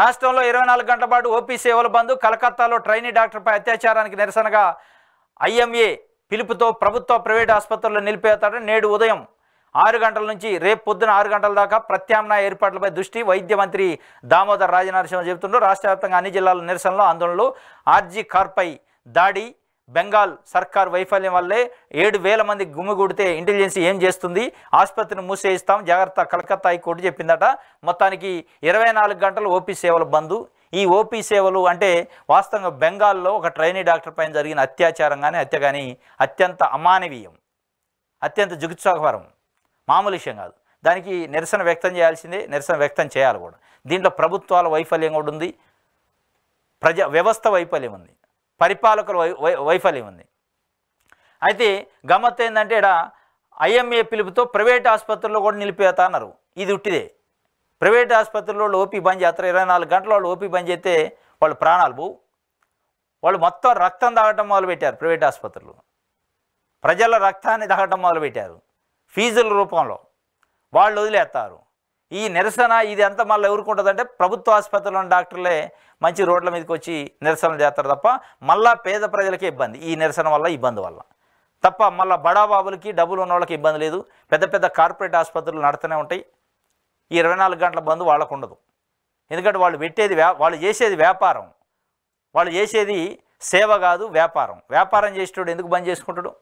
రాష్ట్రంలో ఇరవై నాలుగు గంటల పాటు ఓపీ సేవల బంద్ కలకత్తాలో ట్రైనీ డాక్టర్పై అత్యాచారానికి నిరసనగా ఐఎంఏ పిలుపుతో ప్రభుత్వ ప్రైవేట్ ఆసుపత్రుల్లో నిలిపేతాడు నేడు ఉదయం ఆరు గంటల నుంచి రేపు పొద్దున ఆరు గంటల దాకా ప్రత్యామ్నాయ ఏర్పాట్లపై దృష్టి వైద్య మంత్రి దామోదర్ రాజనరసింహ చెబుతుంటూ రాష్ట్ర వ్యాప్తంగా అన్ని జిల్లాల నిరసనలు ఆందోళనలు ఆర్జీ కార్పై దాడి బెంగాల్ సర్కార్ వైఫల్యం వల్లే ఏడు వేల మంది గుమిగూడితే ఇంటెలిజెన్సీ ఏం చేస్తుంది ఆసుపత్రిని మూసేయిస్తాం జాగ్రత్త కలకత్తా హైకోర్టు చెప్పిందట మొత్తానికి ఇరవై నాలుగు గంటలు ఓపీ సేవలు బంద్ ఈ ఓపీ సేవలు అంటే వాస్తవంగా బెంగాల్లో ఒక ట్రైనీ డాక్టర్ పైన జరిగిన అత్యాచారం కానీ హత్య కానీ అత్యంత అమానవీయం అత్యంత జుగుత్సాహపరం మామూలు విషయం కాదు దానికి నిరసన వ్యక్తం చేయాల్సిందే నిరసన వ్యక్తం చేయాలి కూడా దీంట్లో ప్రభుత్వాల వైఫల్యం కూడా ఉంది ప్రజా వ్యవస్థ వైఫల్యం ఉంది పరిపాలకుల వైఫల్యం ఉంది అయితే గమ్మత్ ఏంటంటే ఇక్కడ ఐఎంఏ పిలుపుతో ప్రైవేట్ ఆసుపత్రుల్లో కూడా నిలిపేత అన్నారు ఇది ఉట్టిదే ప్రైవేట్ ఆసుపత్రుల్లో వాళ్ళు ఓపీ బంద్ చేస్తారు ఇరవై నాలుగు గంటల వాళ్ళు ఓపీ బంద్ చేస్తే వాళ్ళు ప్రాణాలు పోవు వాళ్ళు మొత్తం రక్తం తాగటం మొదలుపెట్టారు ప్రైవేట్ ఆసుపత్రులు ప్రజల రక్తాన్ని తాగటం మొదలుపెట్టారు ఫీజుల రూపంలో వాళ్ళు వదిలేస్తారు ఈ నిరసన ఇది ఎంత మళ్ళీ ఎవరుకుంటుందంటే ప్రభుత్వ ఆసుపత్రిలోని డాక్టర్లే మంచి రోడ్ల మీదకి వచ్చి నిరసన చేస్తారు తప్ప మళ్ళా పేద ప్రజలకే ఇబ్బంది ఈ నిరసన వల్ల ఇబ్బంది వల్ల తప్ప మళ్ళీ బడాబాబులకి డబ్బులు ఉన్న వాళ్ళకి ఇబ్బంది లేదు పెద్ద పెద్ద కార్పొరేట్ ఆసుపత్రులు నడుతూనే ఉంటాయి ఈ ఇరవై నాలుగు గంటల బంద్ వాళ్ళకు ఉండదు ఎందుకంటే వాళ్ళు పెట్టేది వాళ్ళు చేసేది వ్యాపారం వాళ్ళు చేసేది సేవ కాదు వ్యాపారం వ్యాపారం చేసేటోడు ఎందుకు బంద్ చేసుకుంటాడు